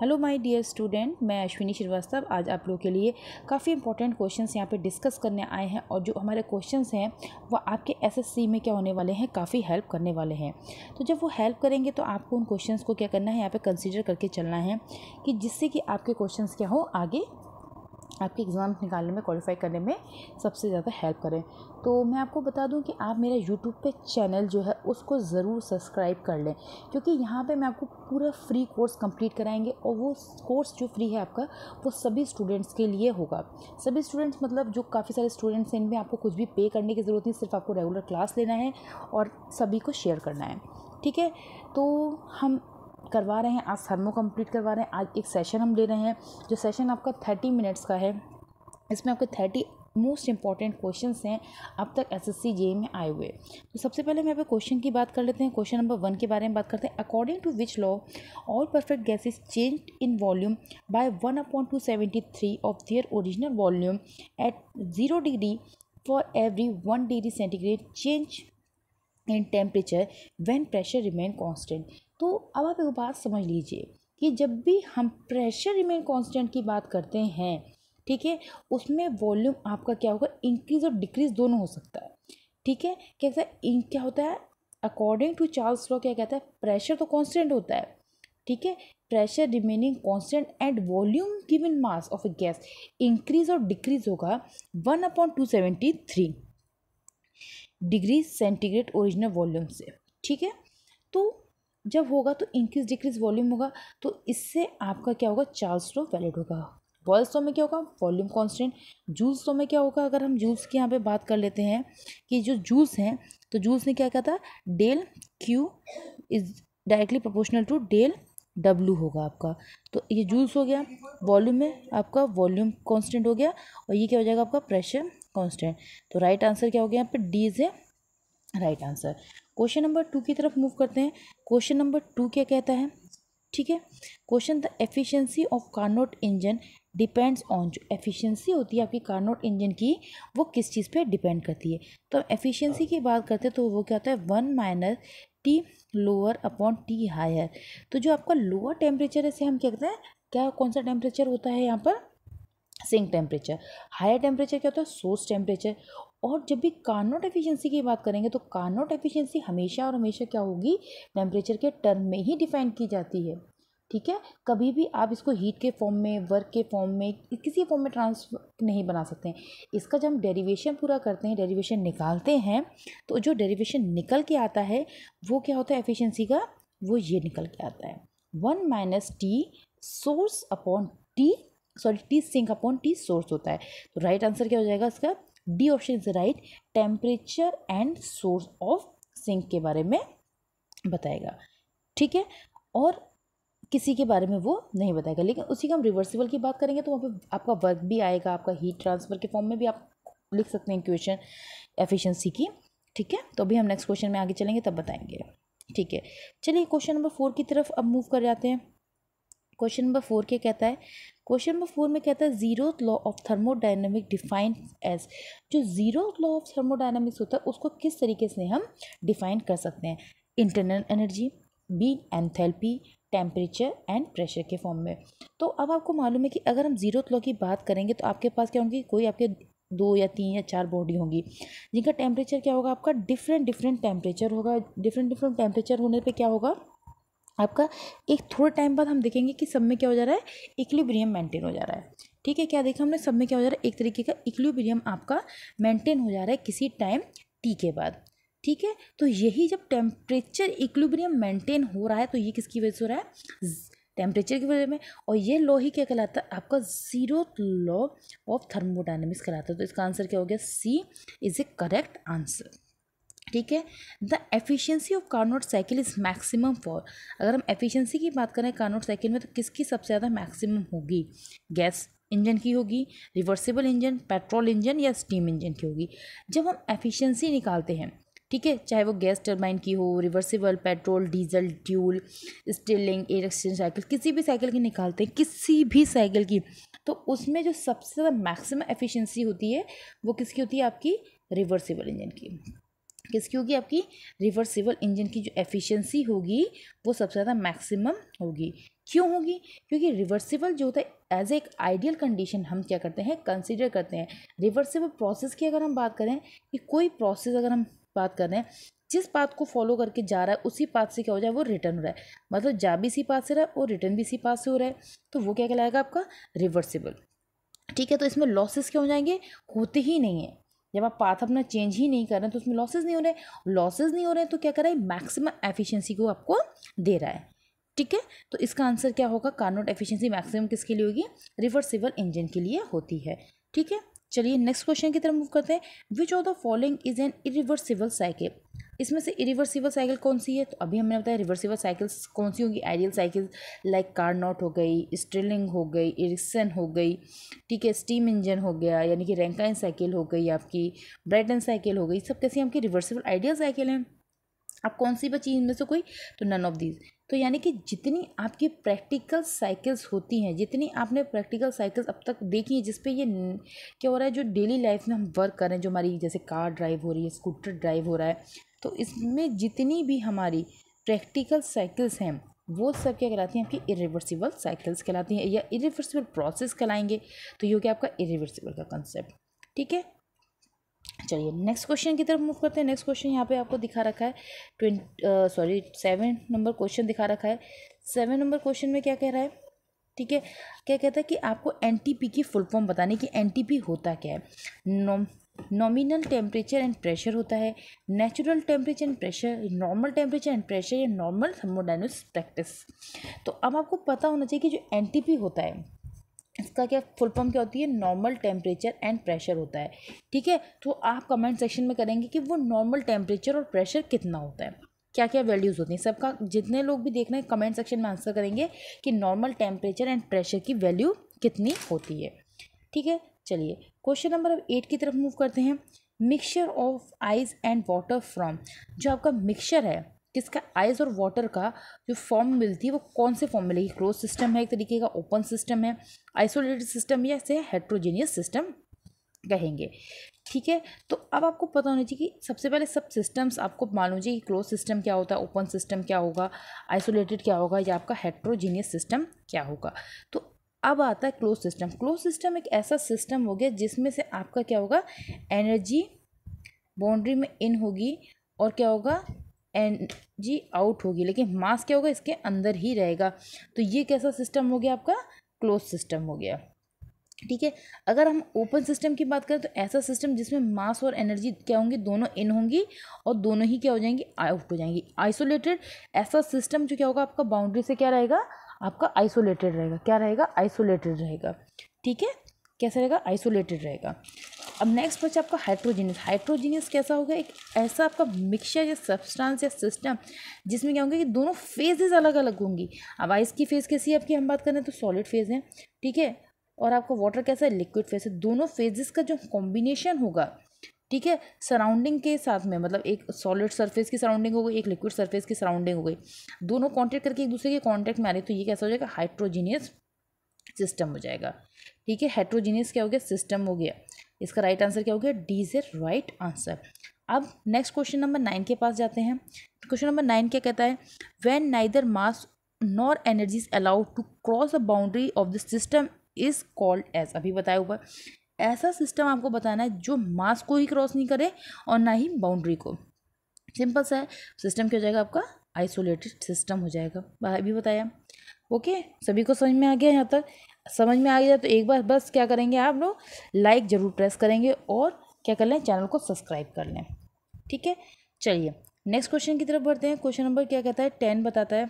hello my dear student मैं अश्विनी श्रीवास्तव आज आप लोगों के लिए काफ़ी इंपॉर्टेंट क्वेश्चंस यहाँ पे डिस्कस करने आए हैं और जो हमारे क्वेश्चंस हैं वो आपके एसएससी में क्या होने वाले हैं काफ़ी हेल्प करने वाले हैं तो जब वो हेल्प करेंगे तो आपको उन क्वेश्चन को क्या करना है यहाँ पर कंसिडर करके चलना है कि जिससे कि आपके क्वेश्चन क्या हो आगे आपके एग्ज़ाम निकालने में क्वालिफाई करने में सबसे ज़्यादा हेल्प करें तो मैं आपको बता दूं कि आप मेरा यूट्यूब पे चैनल जो है उसको ज़रूर सब्सक्राइब कर लें क्योंकि यहाँ पे मैं आपको पूरा फ्री कोर्स कंप्लीट कराएंगे और वो कोर्स जो फ्री है आपका वो सभी स्टूडेंट्स के लिए होगा सभी स्टूडेंट्स मतलब जो काफ़ी सारे स्टूडेंट्स हैं इनमें आपको कुछ भी पे करने की ज़रूरत नहीं सिर्फ आपको रेगुलर क्लास लेना है और सभी को शेयर करना है ठीक है तो हम करवा रहे हैं आज थर्मो कंप्लीट करवा रहे हैं आज एक सेशन हम ले रहे हैं जो सेशन आपका थर्टी मिनट्स का है इसमें आपके थर्टी मोस्ट इंपॉर्टेंट क्वेश्चन हैं अब तक एस एस में आए हुए तो सबसे पहले हम यहाँ क्वेश्चन की बात कर लेते हैं क्वेश्चन नंबर वन के बारे में बात करते हैं according to which law all perfect gases change in volume by one upon two seventy three of their original volume at zero degree for every one degree centigrade change in temperature when pressure remain constant तो अब आप एक बात समझ लीजिए कि जब भी हम प्रेशर रिमेन कांस्टेंट की बात करते हैं ठीक है उसमें वॉल्यूम आपका क्या होगा इंक्रीज और डिक्रीज दोनों हो सकता है ठीक है क्या इन क्या होता है अकॉर्डिंग टू चार्ल्स लॉ क्या कहता है प्रेशर तो कांस्टेंट होता है ठीक है pressure remaining constant and volume given mass of a gas increase और डिक्रीज होगा one upon two seventy three degree centigrade original volume से ठीक है तो जब होगा तो इंक्रीज डिक्रीज वॉल्यूम होगा तो इससे आपका क्या होगा चार्ल्स लॉ वैलिड होगा बॉयल्स लॉ में क्या होगा वॉल्यूम कॉन्स्टेंट जूल्स लॉ में क्या होगा अगर हम जूल्स की यहाँ पे बात कर लेते हैं कि जो जूल्स हैं तो जूल्स ने क्या कहा था del Q is directly proportional to del W होगा आपका तो ये जूल्स हो गया वॉल्यूम में आपका वॉल्यूम कांस्टेंट हो गया और ये क्या हो जाएगा आपका प्रेशर कांस्टेंट तो राइट आंसर क्या हो गया यहाँ पे D is a right answer question number two की तरफ मूव करते हैं क्वेश्चन नंबर टू क्या कहता है ठीक है question the efficiency of Carnot engine depends on जो एफिशिएंसी होती है आपकी कार्नोट इंजन की वो किस चीज़ पे डिपेंड करती है तो एफिशिएंसी की बात करते हैं तो वो क्या होता है one minus T lower upon T higher तो जो आपका लोअर टेम्परेचर है से हम क्या कहते हैं क्या कौन सा टेम्परेचर होता है यहाँ पर सिंक टेम्परेचर हायर टेम्परेचर क्या होता है सोर्स टेम्परेचर और जब भी कार्नोट एफिशिएंसी की बात करेंगे तो कार्नोट एफिशिएंसी हमेशा और हमेशा क्या होगी टेम्परेचर के टर्म में ही डिफाइन की जाती है ठीक है कभी भी आप इसको हीट के फॉर्म में वर्क के फॉर्म में किसी फॉर्म में ट्रांसफर नहीं बना सकते हैं इसका जब हम डेरिवेशन पूरा करते हैं डेरिवेशन निकालते हैं तो जो डेरिवेशन निकल के आता है वो क्या होता है एफिशिएंसी का वो ये निकल के आता है one minus T source upon T sorry T sink upon T source होता है तो राइट आंसर क्या हो जाएगा इसका D option is right temperature and source of sink के बारे में बताएगा ठीक है और किसी के बारे में वो नहीं बताएगा लेकिन उसी का हम रिवर्सिबल की बात करेंगे तो वहाँ पे आपका वर्क भी आएगा आपका हीट ट्रांसफर के फॉर्म में भी आप लिख सकते हैं क्वेश्चन एफिशिएंसी की ठीक है तो अभी हम नेक्स्ट क्वेश्चन में आगे चलेंगे तब बताएंगे ठीक है चलिए क्वेश्चन नंबर फोर की तरफ अब मूव कर जाते हैं क्वेश्चन नंबर फोर क्या कहता है क्वेश्चन नंबर फोर में कहता है zero law of thermodynamic define as जो जीरो लॉ ऑफ थर्मोडाइनमिक्स होता है उसको किस तरीके से हम डिफाइन कर सकते हैं internal energy B enthalpy temperature and pressure के फॉर्म में तो अब आपको मालूम है कि अगर हम जीरो लॉ की बात करेंगे तो आपके पास क्या होंगी कोई आपके दो या तीन या चार बॉडी होंगी जिनका टेम्परेचर क्या होगा आपका डिफरेंट डिफरेंट टेम्परेचर होगा डिफरेंट डिफरेंट टेम्परेचर होने पे क्या होगा आपका एक थोड़े टाइम बाद हम देखेंगे कि सब में क्या हो जा रहा है इक्लिब्रियम मेंटेन हो जा रहा है ठीक है क्या देखा हमने सब में क्या हो जा रहा है एक तरीके का इक्लिब्रियम आपका मेंटेन हो जा रहा है किसी टाइम टी के बाद ठीक है तो यही जब टेम्परेचर इक्लिब्रियम मेंटेन हो रहा है तो ये किसकी वजह से हो रहा है टेम्परेचर की वजह में और ये लॉ ही क्या कहलाता है आपका जीरो लॉ ऑफ थर्मोडाइनमिक्स कहलाता है तो इसका आंसर क्या हो गया C is a correct answer ठीक है the efficiency of Carnot cycle is maximum for अगर हम एफिशिएंसी की बात करें कार्नोट साइकिल में तो किसकी सबसे ज़्यादा मैक्सिमम होगी गैस इंजन की होगी रिवर्सिबल इंजन पेट्रोल इंजन या स्टीम इंजन की होगी जब हम एफिशिएंसी निकालते हैं ठीक है चाहे वो गैस टर्बाइन की हो reversible petrol diesel dual Stirling air exchange cycle किसी भी साइकिल की निकालते हैं किसी भी साइकिल की तो उसमें जो सबसे ज़्यादा मैक्सिमम एफिशिएंसी होती है वो किसकी होती है आपकी रिवर्सिबल इंजन की किसकी होगी आपकी रिवर्सिबल इंजन की जो एफिशिएंसी होगी वो सबसे ज़्यादा मैक्सिमम होगी क्यों होगी क्योंकि रिवर्सिबल जो होता है एज एक आइडियल कंडीशन हम क्या करते हैं कंसिडर करते हैं रिवर्सिबल प्रोसेस की अगर हम बात करें कि कोई प्रोसेस अगर हम बात कर रहे हैं जिस पाथ को फॉलो करके जा रहा है उसी पाथ से क्या हो जाए वो रिटर्न हो रहा है मतलब जा भी इसी पाथ से रहा है और रिटर्न भी इसी पाथ से हो रहा है तो वो क्या कहलाएगा आपका रिवर्सिबल ठीक है तो इसमें लॉसेस क्या हो जाएंगे होते ही नहीं है जब आप पाथ अपना चेंज ही नहीं कर रहे तो उसमें लॉसेज नहीं हो रहे लॉसेज नहीं हो रहे तो क्या कर रहा है मैक्सिमम एफिशिएंसी को आपको दे रहा है ठीक है तो इसका आंसर क्या होगा कार्नोट एफिशिएंसी मैक्सिमम किसके लिए होगी रिवर्सिबल इंजन के लिए होती है ठीक है चलिए नेक्स्ट क्वेश्चन की तरफ मूव करते हैं which of the following is an irreversible cycle इसमें से इरिवर्सिबल साइकिल कौन सी है तो अभी हमने बताया रिवर्सिबल साइकिल्स कौन सी होंगी आइडियल साइकिल लाइक नॉट हो गई स्ट्रिलिंग हो गई इरिक्सन हो गई ठीक है स्टीम इंजन हो गया यानी कि रैंकाइन साइकिल हो गई आपकी ब्राइटन साइकिल हो गई सब कैसी आपकी रिवर्सिबल आइडियल साइकिल हैं आप कौन सी बची इनमें से कोई तो नन ऑफ दीज तो यानी कि जितनी आपकी प्रैक्टिकल साइकिल्स होती हैं जितनी आपने प्रैक्टिकल साइकिल्स अब तक देखी है जिसपे ये क्या हो रहा है जो डेली लाइफ में हम वर्क कर रहे हैं जो हमारी जैसे कार ड्राइव हो रही है स्कूटर ड्राइव हो रहा है तो इसमें जितनी भी हमारी प्रैक्टिकल साइकिल्स हैं वो सब क्या कहलाती हैं आपकी इरिवर्सिबल साइकिल्स कहलाती हैं या इरिवर्सिबल प्रोसेस कहलाएंगे तो ये हो गया आपका इरिवर्सिबल का कंसेप्ट ठीक है चलिए नेक्स्ट क्वेश्चन की तरफ मूव करते हैं नेक्स्ट क्वेश्चन यहाँ पे आपको दिखा रखा है twenty sorry seven number question दिखा रखा है सेवन नंबर क्वेश्चन में क्या कह रहा है ठीक है क्या कहता है कि आपको एन की फुल फॉर्म बताने कि एन होता क्या है nom nominal temperature and pressure होता है natural temperature and pressure normal temperature and pressure या नॉर्मल थर्मोडाइनमिक्स प्रैक्टिस तो अब आपको पता होना चाहिए कि जो एन होता है इसका क्या फुल फॉर्म क्या होती है नॉर्मल टेम्परेचर एंड प्रेशर होता है ठीक है तो आप कमेंट सेक्शन में करेंगे कि वो नॉर्मल टेम्परेचर और प्रेशर कितना होता है क्या क्या वैल्यूज़ होती हैं सबका जितने लोग भी देख रहे हैं कमेंट सेक्शन में आंसर करेंगे कि नॉर्मल टेम्परेचर एंड प्रेशर की वैल्यू कितनी होती है ठीक है चलिए क्वेश्चन नंबर अब एट की तरफ मूव करते हैं mixture of ice and water from जो आपका मिक्सचर है किसका आइज़ और वाटर का जो फॉर्म मिलती है वो कौन से फॉर्म मिलेगी क्लोज सिस्टम है एक तरीके का ओपन सिस्टम है आइसोलेटेड सिस्टम या इसे हेट्रोजेनियस सिस्टम कहेंगे ठीक है तो अब आपको पता होना चाहिए कि सबसे पहले सब सिस्टम्स आपको मालूम चाहिए कि क्लोज सिस्टम क्या होता है ओपन सिस्टम क्या होगा आइसोलेटेड क्या होगा या आपका हेट्रोजीनियस सिस्टम क्या होगा तो अब आता है क्लोज सिस्टम क्लोज सिस्टम एक ऐसा सिस्टम हो गया जिसमें से आपका क्या होगा एनर्जी बाउंड्री में इन होगी और क्या होगा एनर्जी आउट होगी लेकिन मास क्या होगा इसके अंदर ही रहेगा तो ये कैसा सिस्टम हो गया आपका क्लोज सिस्टम हो गया ठीक है अगर हम ओपन सिस्टम की बात करें तो ऐसा सिस्टम जिसमें मास और एनर्जी क्या होंगी दोनों इन होंगी और दोनों ही क्या हो जाएंगी आउट हो जाएंगी आइसोलेटेड ऐसा सिस्टम जो क्या होगा आपका बाउंड्री से क्या रहेगा आपका आइसोलेटेड रहेगा क्या रहेगा आइसोलेटेड रहेगा ठीक है कैसा रहेगा आइसोलेटेड रहेगा अब नेक्स्ट बच्चा आपका हाइड्रोजीनियस हाइड्रोजीनियस कैसा होगा एक ऐसा आपका मिक्सचर या सब्सटेंस या सिस्टम जिसमें क्या होगा कि दोनों फेजेज़ अलग अलग होंगी अब आइस की फेज़ कैसी है आपकी हम बात करें तो सॉलिड फेज़ है ठीक है और आपका वाटर कैसा है लिक्विड फेज है दोनों फेजेस का जो कॉम्बिनेशन होगा ठीक है सराउंडिंग के साथ में मतलब एक सॉलिड सरफेस की सराउंडिंग हो गई एक लिक्विड सरफेस की सराउंडिंग हो गई दोनों कॉन्टैक्ट करके एक दूसरे के कॉन्टैक्ट में आ रहे तो ये कैसा हो जाएगा हाइड्रोजीनियस सिस्टम हो जाएगा ठीक है हाइड्रोजीनियस क्या हो गया सिस्टम हो गया इसका राइट आंसर क्या हो गया D is a right answer अब नेक्स्ट क्वेश्चन नंबर नाइन के पास जाते हैं क्वेश्चन नंबर नाइन क्या कहता है when neither mass nor energy is allowed to cross the boundary of the system is called as अभी बताया हुआ ऐसा सिस्टम आपको बताना है जो मास को ही क्रॉस नहीं करे और ना ही बाउंड्री को सिंपल सा है सिस्टम क्या हो जाएगा आपका आइसोलेटेड सिस्टम हो जाएगा अभी बताया ओके सभी को समझ में आ गया यहाँ तक समझ में आ गया तो एक बार बस क्या करेंगे आप लोग लाइक ज़रूर प्रेस करेंगे और क्या कर लें चैनल को सब्सक्राइब कर लें ठीक है चलिए नेक्स्ट क्वेश्चन की तरफ बढ़ते हैं क्वेश्चन नंबर क्या कहता है टेन बताता है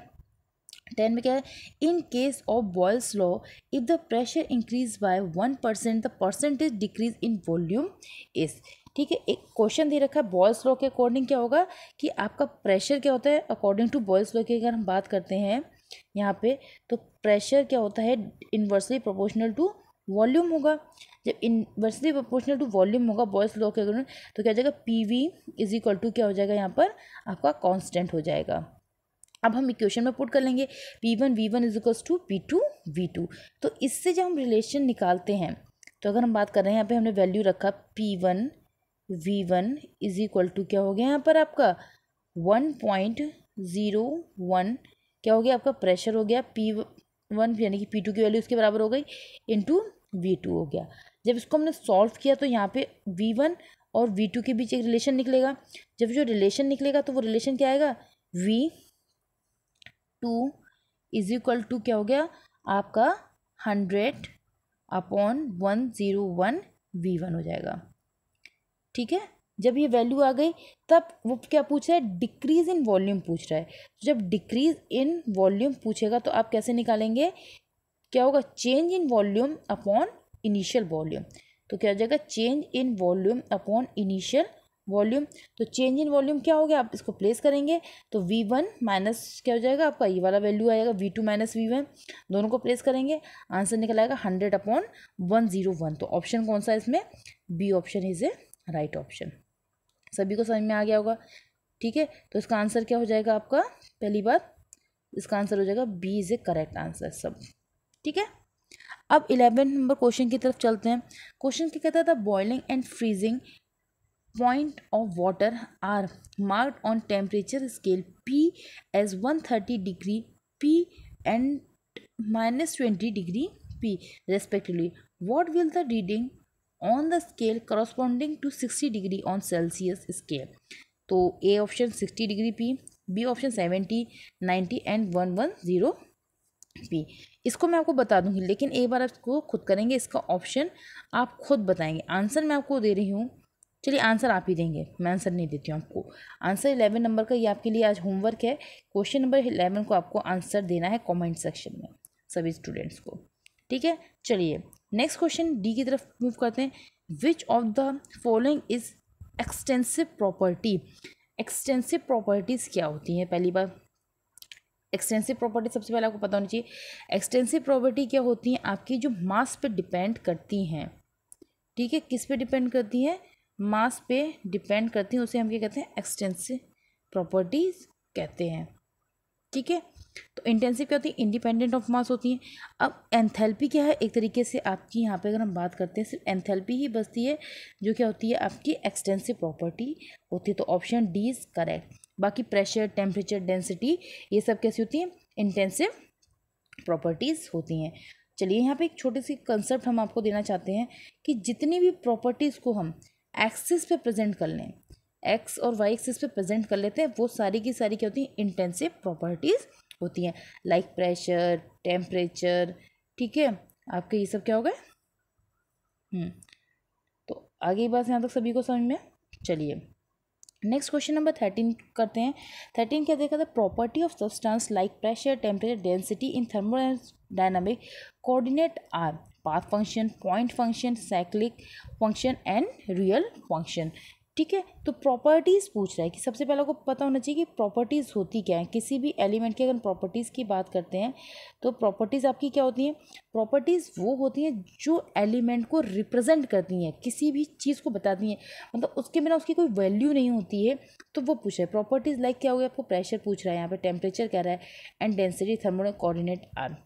टेन में क्या है in case of Boyle's law if the pressure increase by one percent the percentage decrease in volume is ठीक है एक क्वेश्चन दे रखा है बॉयल्स लॉ के अकॉर्डिंग क्या होगा कि आपका प्रेशर क्या होता है अकॉर्डिंग टू बॉयल्स लॉ की अगर हम बात करते हैं यहाँ पे तो प्रेशर क्या होता है इन्वर्सली प्रोपोर्शनल टू वॉल्यूम होगा जब इन्वर्सली प्रोपोर्शनल टू वॉल्यूम होगा बॉयस लॉ के अकॉर्डिंग तो क्या हो जाएगा P V is equal to क्या हो जाएगा यहाँ पर आपका कॉन्स्टेंट हो जाएगा अब हम इक्वेशन में पुट कर लेंगे P one V one is equals to P two V two तो इससे जब हम रिलेशन निकालते हैं तो अगर हम बात कर रहे हैं यहाँ पे हमने वैल्यू रखा P one V one is equal to क्या हो गया यहाँ पर आपका वन पॉइंट ज़ीरो वन क्या हो गया आपका प्रेशर हो गया पी वन यानी कि पी टू की वैल्यू इसके बराबर हो गई इंटू वी टू हो गया जब इसको हमने सॉल्व किया तो यहाँ पे वी वन और वी टू के बीच एक रिलेशन निकलेगा जब जो रिलेशन निकलेगा तो वो रिलेशन क्या आएगा V two is equal to क्या हो गया आपका hundred upon one zero one V one हो जाएगा ठीक है जब ये वैल्यू आ गई तब वो क्या पूछ रहा है डिक्रीज़ इन वॉल्यूम पूछ रहा है तो जब डिक्रीज़ इन वॉल्यूम पूछेगा तो आप कैसे निकालेंगे क्या होगा change in volume upon initial volume तो क्या हो जाएगा change in volume upon initial volume तो चेंज इन वॉल्यूम क्या हो गया आप इसको प्लेस करेंगे तो वी वन माइनस क्या हो जाएगा आपका ये वाला वैल्यू आएगा V two minus V one दोनों को प्लेस करेंगे आंसर निकल आएगा hundred upon one zero one तो ऑप्शन कौन सा है इसमें B option is a right option सभी को समझ में आ गया होगा ठीक है तो इसका आंसर क्या हो जाएगा आपका पहली बात इसका आंसर हो जाएगा B is a correct answer सब ठीक है अब इलेवेंथ नंबर क्वेश्चन की तरफ चलते हैं क्वेश्चन क्या कहता था boiling and freezing point of water are marked on temperature scale P as one thirty degree P and minus twenty degree P respectively what will the reading on the scale corresponding to sixty degree on Celsius scale तो A option sixty degree P B option seventy ninety and one one zero P इसको मैं आपको बता दूंगी लेकिन एक बार आपको खुद करेंगे इसका ऑप्शन आप खुद बताएंगे आंसर मैं आपको दे रही हूँ चलिए आंसर आप ही देंगे मैं आंसर नहीं देती हूँ आपको आंसर इलेवन नंबर का ये आपके लिए आज होमवर्क है क्वेश्चन नंबर इलेवन को आपको आंसर देना है कमेंट सेक्शन में सभी स्टूडेंट्स को ठीक है चलिए नेक्स्ट क्वेश्चन डी की तरफ मूव करते हैं which of the following is extensive property extensive properties क्या होती हैं पहली बार एक्सटेंसिव प्रॉपर्टी सबसे पहले आपको पता होना चाहिए एक्सटेंसिव प्रॉपर्टी क्या होती हैं आपकी जो मास पे डिपेंड करती हैं ठीक है किस पे डिपेंड करती हैं मास पे डिपेंड करती हैं उसे हम क्या कहते हैं एक्सटेंसिव प्रॉपर्टीज़ कहते हैं ठीक है तो इंटेंसिव क्या होती है इंडिपेंडेंट ऑफ मास होती है अब एंथैल्पी क्या है एक तरीके से आपकी यहाँ पे अगर हम बात करते हैं सिर्फ एंथैल्पी ही बचती है जो क्या होती है आपकी एक्सटेंसिव प्रॉपर्टी होती है तो ऑप्शन डी इज़ करेक्ट बाकी प्रेशर टेम्परेचर डेंसिटी ये सब कैसी होती हैं इंटेंसिव प्रॉपर्टीज़ होती हैं चलिए यहाँ पे एक छोटी सी कंसेप्ट हम आपको देना चाहते हैं कि जितनी भी प्रॉपर्टीज़ को हम एक्सिस पे प्रेजेंट कर लें एक्स और वाई एक्सिस पे प्रेजेंट कर लेते हैं वो सारी की सारी क्या होती हैं इंटेंसिव प्रॉपर्टीज़ होती हैं लाइक प्रेशर टेम्परेचर ठीक है आपके ये सब क्या हो गए हम्म, तो आगे बात यहाँ तक सभी को समझ में चलिए नेक्स्ट क्वेश्चन नंबर थर्टीन करते हैं थर्टीन क्या देखा था property of substance like pressure temperature density in dynamic coordinate are path function point function cyclic function and real function ठीक है तो प्रॉपर्टीज़ पूछ रहा है कि सबसे पहले को पता होना चाहिए कि प्रॉपर्टीज़ होती क्या है किसी भी एलिमेंट की अगर प्रॉपर्टीज़ की बात करते हैं तो प्रॉपर्टीज़ आपकी क्या होती हैं प्रॉपर्टीज़ वो होती हैं जो एलिमेंट को रिप्रेजेंट करती हैं किसी भी चीज़ को बताती हैं मतलब उसके बिना उसकी कोई वैल्यू नहीं होती है तो वो पूछ रहा है प्रॉपर्टीज़ लाइक क्या हो गया आपको प्रेशर पूछ रहा है यहाँ पर टेम्परेचर कह रहा है and density thermodynamic coordinate are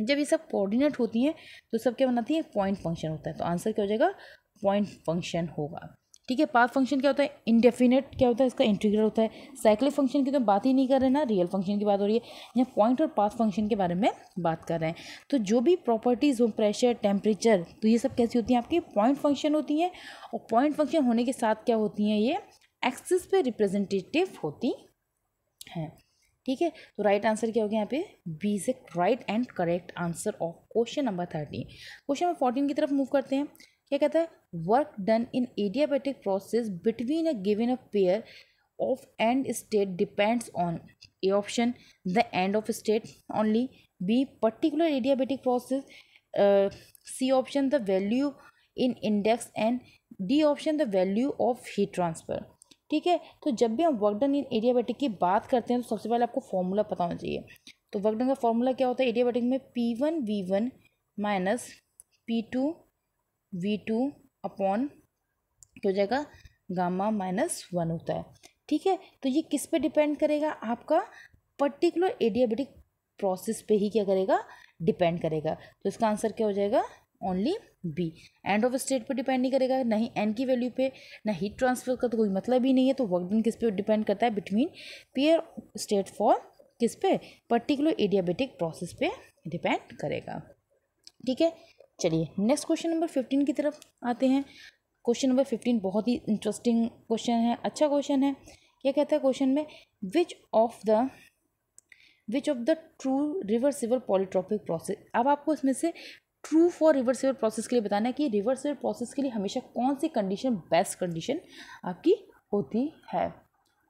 जब ये सब कोऑर्डिनेट होती हैं तो सब क्या बनाती है पॉइंट फंक्शन होता है तो आंसर क्या हो जाएगा पॉइंट फंक्शन होगा ठीक है पाथ फंक्शन क्या होता है इंडेफिनेट क्या होता है इसका इंटीग्रल होता है साइक्लिक फंक्शन की तो बात ही नहीं कर रहे ना रियल फंक्शन की बात हो रही है यहाँ पॉइंट और पाथ फंक्शन के बारे में बात कर रहे हैं तो जो भी प्रॉपर्टीज़ हो प्रेशर टेम्परेचर तो ये सब कैसी होती हैं आपकी पॉइंट फंक्शन होती हैं और पॉइंट फंक्शन होने के साथ क्या होती हैं ये एक्सिस पे रिप्रेजेंटेटिव होती हैं ठीक है तो राइट आंसर क्या हो गया यहाँ पे B is right and correct answer of question number thirteen question number fourteen की तरफ मूव करते हैं क्या कहता है work done in adiabatic process between a given a pair of end state depends on A option the end of state only B particular adiabatic process C option the value in index and D option the value of heat transfer ठीक है तो जब भी हम work done in adiabatic की बात करते हैं तो सबसे पहले आपको फॉर्मूला पता होना चाहिए तो वर्क डन का फॉर्मूला क्या होता है एडियाबेटिक में P one V one minus P two V two upon क्या हो जाएगा गामा माइनस वन होता है ठीक है तो ये किस पे डिपेंड करेगा आपका पर्टिकुलर एडियाबेटिक प्रोसेस पे ही क्या करेगा डिपेंड करेगा तो इसका आंसर क्या हो जाएगा only B end of state पे डिपेंड नहीं करेगा ना ही एन की वैल्यू पे ना हीट ट्रांसफर का तो कोई मतलब ही नहीं है तो वर्क डन किस पे डिपेंड करता है बिटवीन पेयर स्टेट फॉर किस पे पर्टिकुलर एडियाबेटिक प्रोसेस पे डिपेंड करेगा ठीक है चलिए नेक्स्ट क्वेश्चन नंबर फिफ्टीन की तरफ आते हैं क्वेश्चन नंबर फिफ्टीन बहुत ही इंटरेस्टिंग क्वेश्चन है अच्छा क्वेश्चन है क्या कहता है क्वेश्चन में which of the which of the true reversible polytropic process अब आपको इसमें से ट्रू फॉर रिवर्सिबल प्रोसेस के लिए बताना है कि रिवर्सिबल प्रोसेस के लिए हमेशा कौन सी कंडीशन बेस्ट कंडीशन आपकी होती है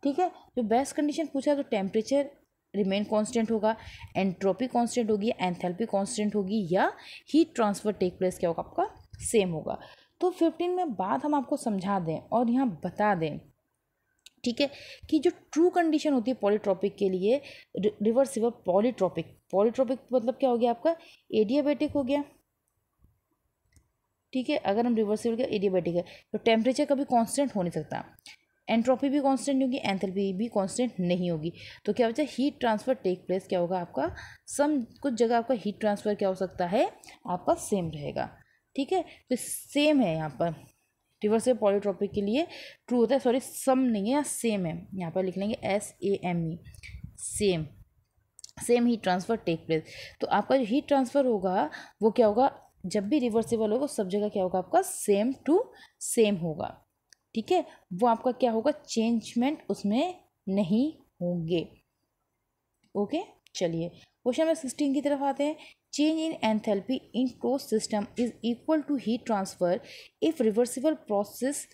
ठीक है जो बेस्ट कंडीशन पूछा है तो टेम्परेचर रिमेन कांस्टेंट होगा एंट्रोपी कांस्टेंट होगी एंथेल्पी कांस्टेंट होगी या हीट ट्रांसफर टेक प्लेस क्या होगा आपका सेम होगा तो फिफ्टीन में बात हम आपको समझा दें और यहाँ बता दें ठीक है कि जो ट्रू कंडीशन होती है पॉलीट्रॉपिक के लिए रिवर्सिबल पॉलीट्रॉपिक पॉलीट्रॉपिक मतलब क्या हो गया आपका एडियाबेटिक हो गया ठीक है अगर हम रिवर्सिबल का एडियाबेटिक है तो टेम्परेचर कभी कांस्टेंट हो नहीं सकता एंट्रोपी भी कांस्टेंट होगी एंथेल्पी भी कांस्टेंट नहीं होगी तो क्या होता है हीट ट्रांसफर टेक प्लेस क्या होगा आपका सम कुछ जगह आपका हीट ट्रांसफर क्या हो सकता है आपका सेम रहेगा ठीक है तो सेम है यहाँ पर रिवर्स पॉलीट्रॉपिक के लिए ट्रू होता है सॉरी सम नहीं है सेम है यहाँ पर लिख लेंगे S A M E same same heat transfer take place तो आपका जो हीट ट्रांसफ़र होगा वो क्या होगा जब भी रिवर्सिबल होगा सब जगह क्या होगा आपका सेम टू सेम होगा ठीक है वो आपका क्या होगा चेंजमेंट उसमें नहीं होंगे ओके चलिए क्वेश्चन नंबर सिक्सटीन की तरफ आते हैं change in enthalpy in close system is equal to heat transfer if reversible process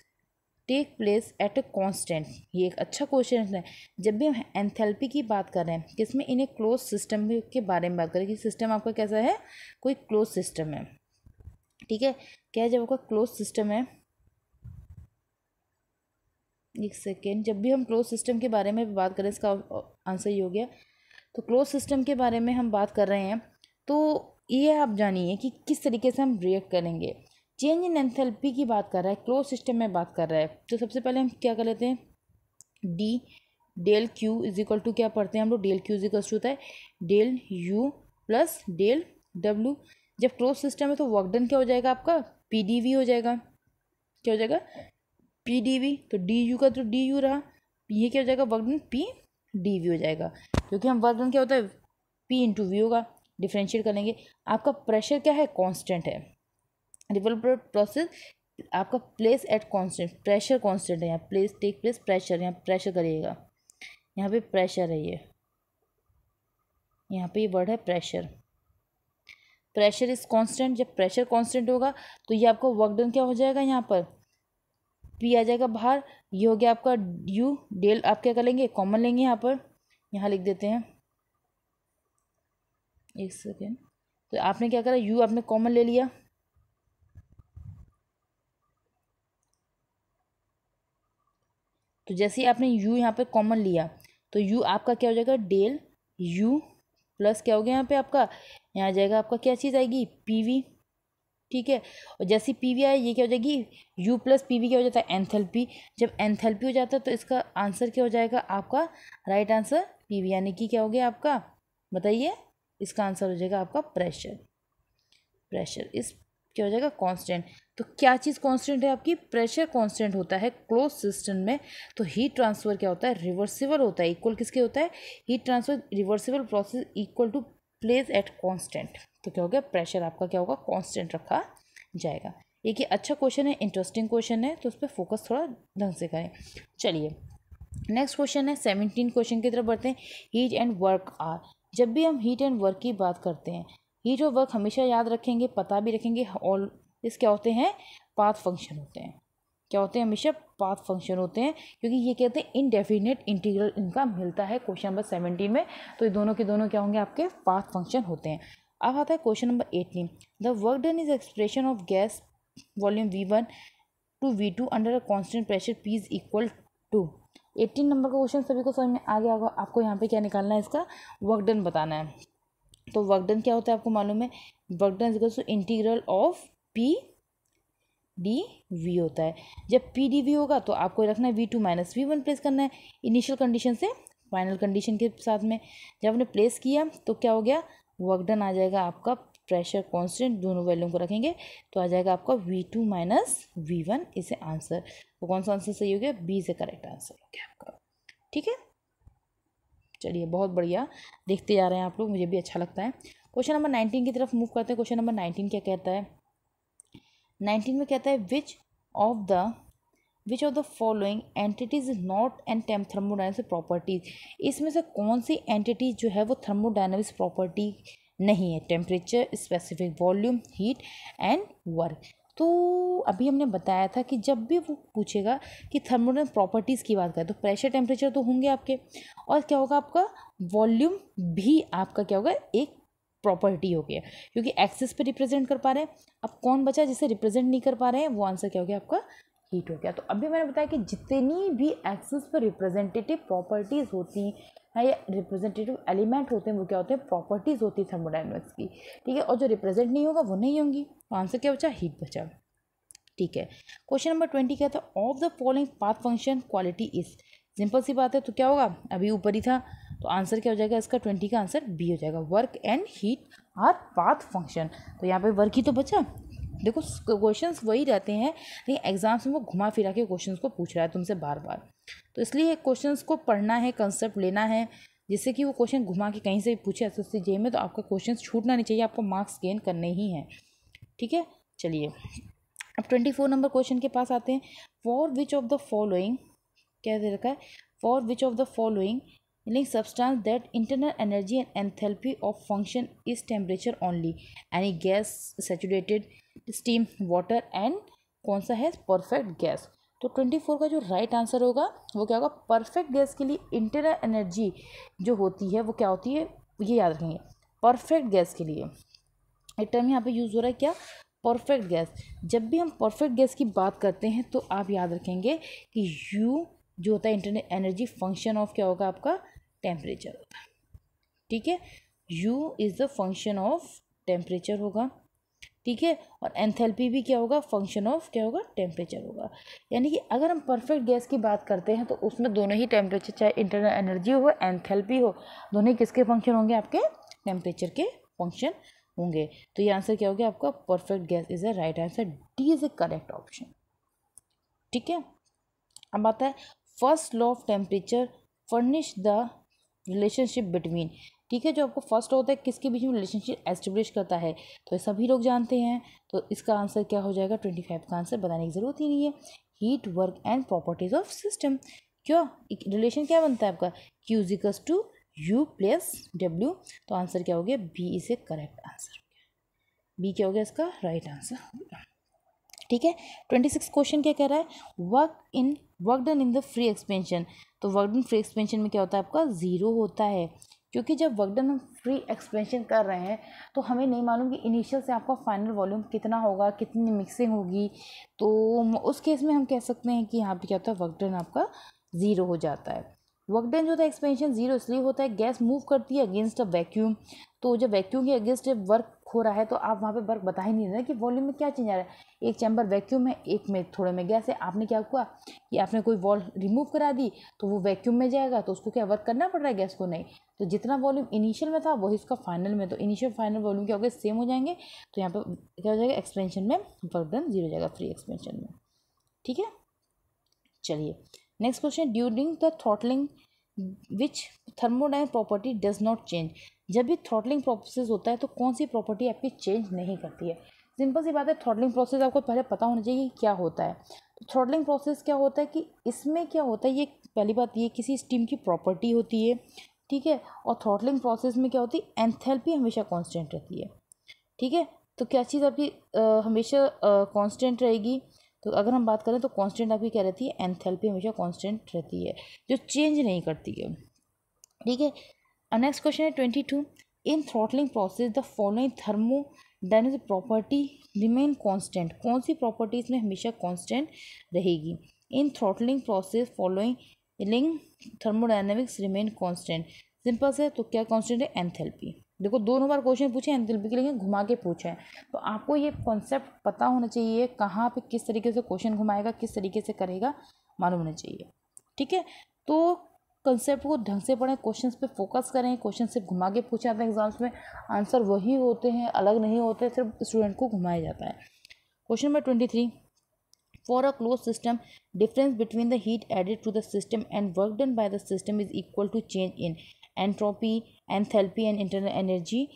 take place at a constant ये एक अच्छा क्वेश्चन है जब भी हम एंथेल्पी की बात कर रहे हैं किसमें इन्हें क्लोज सिस्टम के बारे में बात करें कि सिस्टम आपका कैसा है कोई क्लोज सिस्टम है ठीक है क्या जब आपका क्लोज सिस्टम है एक सेकेंड जब भी हम क्लोज सिस्टम के बारे में बात करें इसका आंसर ही हो गया तो क्लोज सिस्टम के बारे में हम बात कर रहे हैं तो ये आप जानिए कि किस तरीके से हम रिएक्ट करेंगे चेंज इन एंथेल्पी की बात कर रहा है क्लोज सिस्टम में बात कर रहा है तो सबसे पहले हम क्या कर लेते हैं D del Q is equal to क्या पढ़ते हैं हम लोग del Q is equal to होता है del U plus del W जब क्लोज सिस्टम है तो वर्कडन क्या हो जाएगा आपका पी डी वी हो जाएगा क्या हो जाएगा पी डी वी तो डी यू का तो डी यू रहा ये क्या हो जाएगा वर्क पी डी वी हो जाएगा क्योंकि हम वर्क क्या होता है पी इंटू वी होगा डिफ्रेंशिएट करेंगे आपका प्रेशर क्या है कांस्टेंट है रिवोल्वर प्रोसेस आपका place at constant pressure constant है यहाँ प्लेस टेक प्लेस प्रेशर यहाँ प्रेशर करिएगा यहाँ पे प्रेशर है ये यहाँ पे ये वर्ड है प्रेशर प्रेशर इज़ कांस्टेंट जब प्रेशर कांस्टेंट होगा तो ये आपका वर्क डन क्या हो जाएगा यहाँ पर पी आ जाएगा बाहर ये हो गया आपका यू डेल आप क्या कर लेंगे कॉमन लेंगे यहाँ पर यहाँ लिख देते हैं एक सेकेंड तो आपने क्या करा यू आपने कॉमन ले लिया तो जैसे ही आपने यू यहाँ पे कॉमन लिया तो यू आपका क्या हो जाएगा डेल यू प्लस क्या हो गया यहाँ पे आपका यहाँ जाएगा आपका क्या चीज़ आएगी पी वी ठीक है और जैसी पी वी आई ये क्या हो जाएगी यू प्लस पी वी क्या हो जाता है एंथेल्पी जब एंथेल्पी हो जाता है तो इसका आंसर क्या हो जाएगा आपका राइट आंसर पी वी यानी कि क्या हो गया आपका बताइए इसका आंसर हो जाएगा आपका प्रेशर प्रेशर इस क्या हो जाएगा कांस्टेंट तो क्या चीज़ कांस्टेंट है आपकी प्रेशर कांस्टेंट होता है क्लोज सिस्टम में तो हीट ट्रांसफ़र क्या होता है रिवर्सिबल होता है इक्वल किसके होता है heat transfer reversible process equal to place at constant तो क्या हो गया प्रेशर आपका क्या होगा कांस्टेंट रखा जाएगा एक ये अच्छा क्वेश्चन है इंटरेस्टिंग क्वेश्चन है तो उस पर फोकस थोड़ा ढंग से करें चलिए नेक्स्ट क्वेश्चन है सेवनटीन क्वेश्चन की तरफ बढ़ते हैं हीट एंड वर्क आर जब भी हम हीट एंड वर्क की बात करते हैं हीट और वर्क हमेशा याद रखेंगे पता भी रखेंगे ऑल इस क्या होते हैं पाथ फंक्शन होते हैं क्या होते हैं हमेशा पाथ फंक्शन होते हैं क्योंकि ये कहते हैं इनडेफिनेट इंटीग्रल इनका मिलता है क्वेश्चन नंबर सेवेंटीन में तो ये दोनों के दोनों क्या होंगे आपके पाथ फंक्शन होते हैं अब आता है question number eighteen the work done is expression of gas volume V one to V two under a constant pressure P is equal to eighteen number का क्वेश्चन सभी को समझ में आ गया होगा आपको यहाँ पे क्या निकालना है इसका वर्क डन बताना है तो वर्क डन क्या होता है आपको मालूम है work done is integral of P D V होता है जब पी डी वी होगा तो आपको रखना है V two minus V one place करना है इनिशियल कंडीशन से फाइनल कंडीशन के साथ में जब आपने प्लेस किया तो क्या हो गया वर्क डन आ जाएगा आपका प्रेशर कांस्टेंट दोनों वैल्यू को रखेंगे तो आ जाएगा आपका V two minus V one इसे आंसर तो कौन सा आंसर सही हो गया बी से करेक्ट आंसर हो गया आपका ठीक है चलिए बहुत बढ़िया देखते जा रहे हैं आप लोग मुझे भी अच्छा लगता है क्वेश्चन नंबर नाइनटीन की तरफ मूव करते हैं क्वेश्चन नंबर नाइनटीन क्या कहता है नाइनटीन में कहता है which of the which of the following entities not and term thermodynamics properties इसमें से कौन सी एंटिटीज जो है वो थर्मोडाइनमिक्स प्रॉपर्टी नहीं है temperature specific volume heat and work तो अभी हमने बताया था कि जब भी वो पूछेगा कि थर्मोडाइन प्रॉपर्टीज़ की बात करें तो प्रेशर टेम्परेचर तो होंगे आपके और क्या होगा आपका वॉल्यूम भी आपका क्या होगा एक प्रॉपर्टी हो गया क्योंकि एक्सिस पे रिप्रेजेंट कर पा रहे हैं अब कौन बचा जिसे रिप्रेजेंट नहीं कर पा रहे हैं वो आंसर क्या हो गया आपका हीट हो गया तो अभी मैंने बताया कि जितनी भी एक्सिस पर रिप्रेजेंटेटिव प्रॉपर्टीज़ होती हैं या रिप्रेजेंटेटिव एलिमेंट होते हैं वो क्या होते हैं प्रॉपर्टीज़ होती है थर्मोडाइनमिक्स की ठीक है और जो रिप्रेजेंट नहीं होगा वो नहीं होंगी तो आंसर क्या बचा हीट बचा ठीक है क्वेश्चन नंबर ट्वेंटी क्या था of the following path function quality is simple सी बात है तो क्या होगा अभी ऊपर ही था तो आंसर क्या हो जाएगा इसका ट्वेंटी का आंसर बी हो जाएगा work and heat are path function तो यहाँ पे वर्क ही तो बचा देखो क्वेश्चंस वही रहते हैं लेकिन एग्ज़ाम्स में वो घुमा फिरा के क्वेश्चंस को पूछ रहा है तुमसे बार बार तो इसलिए क्वेश्चंस को पढ़ना है कंसेप्ट लेना है जिससे कि वो क्वेश्चन घुमा के कहीं से भी पूछे एस एस सी जे में तो आपका क्वेश्चन छूटना नहीं चाहिए आपको मार्क्स गेन करने ही हैं ठीक है चलिए अब ट्वेंटी फोर नंबर क्वेश्चन के पास आते हैं for which of the following क्या दे रखा है for which of the following link substance that internal energy and enthalpy of function is temperature only any gas saturated steam water and कौन सा है परफेक्ट गैस तो ट्वेंटी फोर का जो राइट आंसर होगा वो क्या होगा परफेक्ट गैस के लिए इंटरनल एनर्जी जो होती है वो क्या होती है ये याद रखेंगे परफेक्ट गैस के लिए एक टर्म यहाँ पे यूज़ हो रहा है क्या परफेक्ट गैस जब भी हम परफेक्ट गैस की बात करते हैं तो आप याद रखेंगे कि यू जो होता है इंटरनल एनर्जी फंक्शन ऑफ क्या होगा आपका टेम्परेचर है ठीक है U is the function of temperature होगा ठीक है और एंथेल्पी भी क्या होगा फंक्शन ऑफ क्या होगा टेम्परेचर होगा यानी कि अगर हम परफेक्ट गैस की बात करते हैं तो उसमें दोनों ही टेम्परेचर चाहे इंटरनल एनर्जी हो एंथेल्पी हो दोनों ही किसके फंक्शन होंगे आपके टेम्परेचर के फंक्शन होंगे तो ये आंसर क्या हो गया आपका perfect gas is a right answer D is a correct option ठीक है अब आता है first law of temperature furnish the relationship between ठीक है जो आपको फर्स्ट होता है किसके बीच में रिलेशनशिप एस्टेब्लिश करता है तो सभी लोग जानते हैं तो इसका आंसर क्या हो जाएगा ट्वेंटी फाइव का आंसर बताने की ज़रूरत ही नहीं है heat work and properties of system क्यों रिलेशन क्या बनता है आपका Q equals to U plus W तो आंसर क्या हो गया B is a correct answer B क्या हो गया इसका राइट आंसर ठीक है ट्वेंटी सिक्स क्वेश्चन क्या कह रहा है work in work done in the free expansion तो वर्क डन फ्री एक्सपेंशन में क्या होता है आपका ज़ीरो होता है क्योंकि जब वर्क डन हम फ्री एक्सपेंशन कर रहे हैं तो हमें नहीं मालूम कि इनिशियल से आपका फाइनल वॉल्यूम कितना होगा कितनी मिक्सिंग होगी तो उस केस में हम कह सकते हैं कि यहाँ पे क्या होता है वर्क डन आपका ज़ीरो हो जाता है वर्क डन जो होता है एक्सपेंशन ज़ीरो इसलिए होता है गैस मूव करती है अगेंस्ट अ वैक्यूम तो जब वैक्यूम के अगेंस्ट जब वर्क हो रहा है तो आप वहाँ पे वर्क बता ही नहीं रहे कि वॉल्यूम में क्या चेंज आ रहा है एक चैम्बर वैक्यूम है एक में थोड़े में गैस है आपने क्या हुआ कि आपने कोई वॉल रिमूव करा दी तो वो वैक्यूम में जाएगा तो उसको क्या वर्क करना पड़ रहा है गैस को नहीं तो जितना वॉल्यूम इनिशियल में था वही उसका फाइनल में तो इनिशियल फाइनल वॉल्यूम क्या गया सेम हो जाएंगे तो यहाँ पर क्या हो जाएगा एक्सपेंशन में वर्क डन जीरो हो जाएगा फ्री एक्सपेंशन में ठीक है चलिए next question during the throttling which thermodynamic property does not change जब भी थ्रॉटलिंग प्रोसेस होता है तो कौन सी प्रॉपर्टी आपकी चेंज नहीं करती है सिंपल सी बात है थ्रॉटलिंग प्रोसेस आपको पहले पता होना चाहिए कि क्या होता है तो थ्रॉटलिंग प्रोसेस क्या होता है कि इसमें क्या होता है ये पहली बात ये किसी स्टीम की प्रॉपर्टी होती है ठीक है और थ्रॉटलिंग प्रोसेस में क्या होती है एंथेल्पी हमेशा कॉन्स्टेंट रहती है ठीक है तो क्या चीज़ आपकी हमेशा कॉन्स्टेंट रहेगी तो अगर हम बात करें तो कांस्टेंट आपकी क्या रहती है एंथैल्पी हमेशा कांस्टेंट रहती है जो चेंज नहीं करती है ठीक है नेक्स्ट क्वेश्चन है twenty two in throttling process the following thermodynamic property remain constant कौन सी प्रॉपर्टी इसमें हमेशा कांस्टेंट रहेगी in throttling process following link thermodynamics remain constant simple से तो क्या कांस्टेंट है एंथैल्पी देखो दोनों बार क्वेश्चन पूछे हैं के लेकिन घुमा के पूछे हैं तो आपको ये कॉन्सेप्ट पता होना चाहिए कहाँ पे किस तरीके से क्वेश्चन घुमाएगा किस तरीके से करेगा मालूम होना चाहिए ठीक है तो कंसेप्ट को ढंग से पढ़ें क्वेश्चंस पे फोकस करें क्वेश्चन सिर्फ घुमा के पूछे जाते हैं एग्जाम्स में आंसर वही होते हैं अलग नहीं होते सिर्फ स्टूडेंट को घुमाया जाता है question number twenty three for a close system difference between the heat added to the system and work done by the system is equal to change in entropy enthalpy and internal energy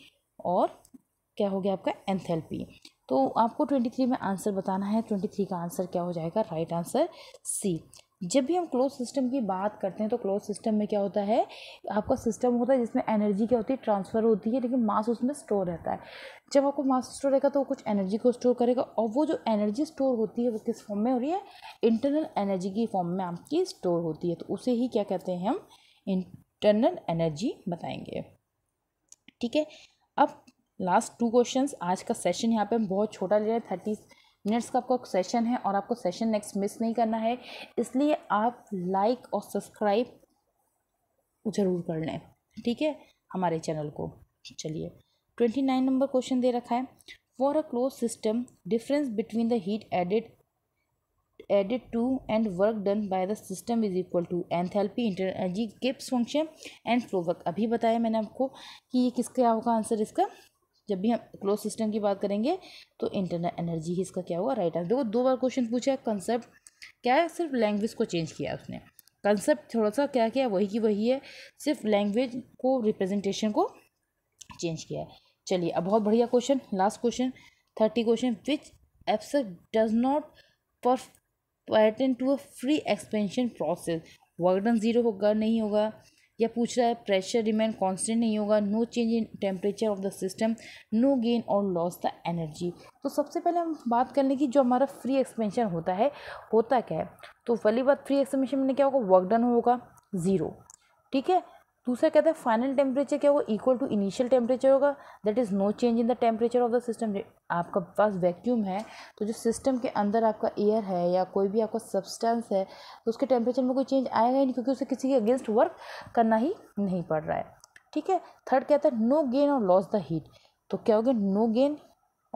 और क्या हो गया आपका enthalpy तो आपको twenty three में answer बताना है ट्वेंटी थ्री का आंसर क्या हो जाएगा राइट आंसर सी जब भी हम क्लोज सिस्टम की बात करते हैं तो क्लोज सिस्टम में क्या होता है आपका सिस्टम होता है जिसमें एनर्जी क्या होती है ट्रांसफ़र होती है लेकिन मास उसमें स्टोर रहता है जब आपको मास स्टोर रहेगा तो वो कुछ एनर्जी को स्टोर करेगा और वो जो एनर्जी स्टोर होती है वो किस फॉर्म में हो रही है इंटरनल एनर्जी की फॉर्म में आपकी स्टोर होती है तो उसे ही क्या कहते हैं हम टर्नल एनर्जी बताएंगे ठीक है अब लास्ट टू क्वेश्चंस आज का सेशन यहाँ पे बहुत छोटा लिया है थर्टी मिनट्स का आपका सेशन है और आपको सेशन नेक्स्ट मिस नहीं करना है इसलिए आप लाइक और सब्सक्राइब ज़रूर कर लें ठीक है हमारे चैनल को चलिए ट्वेंटी नाइन नंबर क्वेश्चन दे रखा है for a close system difference between the heat added added to and work done by the system is equal to to internal energy gibbs function and flow work अभी बताया मैंने आपको कि ये किसका होगा आंसर इसका जब भी हम क्लोज सिस्टम की बात करेंगे तो इंटरनल एनर्जी ही इसका क्या होगा राइट आंसर देखो दो बार क्वेश्चन पूछा है कंसेप्ट क्या है सिर्फ लैंग्वेज को चेंज किया उसने कंसेप्ट थोड़ा सा क्या किया वही की वही है सिर्फ लैंग्वेज को रिप्रेजेंटेशन को चेंज किया है चलिए अब बहुत बढ़िया question last question thirty question which एप्सर does not pertain to a free expansion process work zero होगा नहीं होगा या पूछ रहा है प्रेशर रिमेन कांस्टेंट नहीं होगा no change in temperature of the system no gain और लॉस द एनर्जी तो सबसे पहले हम बात कर लें कि जो हमारा फ्री एक्सपेंशन होता है होता क्या है तो पहली बात फ्री एक्सपेंशन में क्या होगा वर्कडन होगा ज़ीरो ठीक है दूसरा कहता है फाइनल टेम्परेचर क्या होगा इक्वल टू इनिशियल टेम्परेचर होगा that is no change in the temperature of the system आपका पास वैक्यूम है तो जो सिस्टम के अंदर आपका एयर है या कोई भी आपका सब्सटेंस है तो उसके टेम्परेचर में कोई चेंज आएगा ही नहीं क्योंकि उसे किसी के अगेंस्ट वर्क करना ही नहीं पड़ रहा है ठीक है थर्ड कहता है नो गेन और लॉस द हीट तो क्या हो गया नो गेन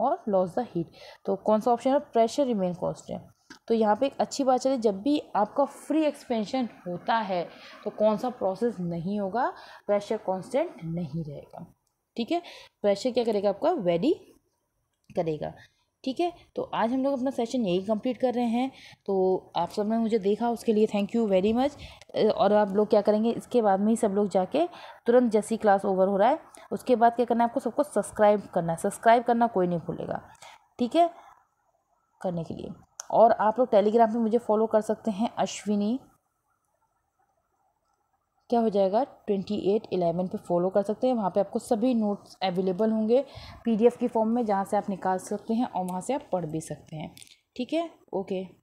और लॉस द हीट तो कौन सा ऑप्शन है प्रेशर रिमेन कॉन्स्टेंट तो यहाँ पे एक अच्छी बात रही जब भी आपका फ्री एक्सपेंशन होता है तो कौन सा प्रोसेस नहीं होगा प्रेशर कांस्टेंट नहीं रहेगा ठीक है प्रेशर क्या करेगा आपका वेडी करेगा ठीक है तो आज हम लोग अपना सेशन यही कंप्लीट कर रहे हैं तो आप सब ने मुझे देखा उसके लिए थैंक यू वेरी मच और आप लोग क्या करेंगे इसके बाद में ही सब लोग जाके तुरंत जैसी क्लास ओवर हो रहा है उसके बाद क्या करना है आपको सबको सब्सक्राइब करना है सब्सक्राइब करना कोई नहीं भूलेगा ठीक है करने के लिए और आप लोग टेलीग्राम पे मुझे फॉलो कर सकते हैं अश्विनी क्या हो जाएगा ट्वेंटी एट इलेवन पर फॉलो कर सकते हैं वहाँ पे आपको सभी नोट्स अवेलेबल होंगे पीडीएफ की फॉर्म में जहाँ से आप निकाल सकते हैं और वहाँ से आप पढ़ भी सकते हैं ठीक है ओके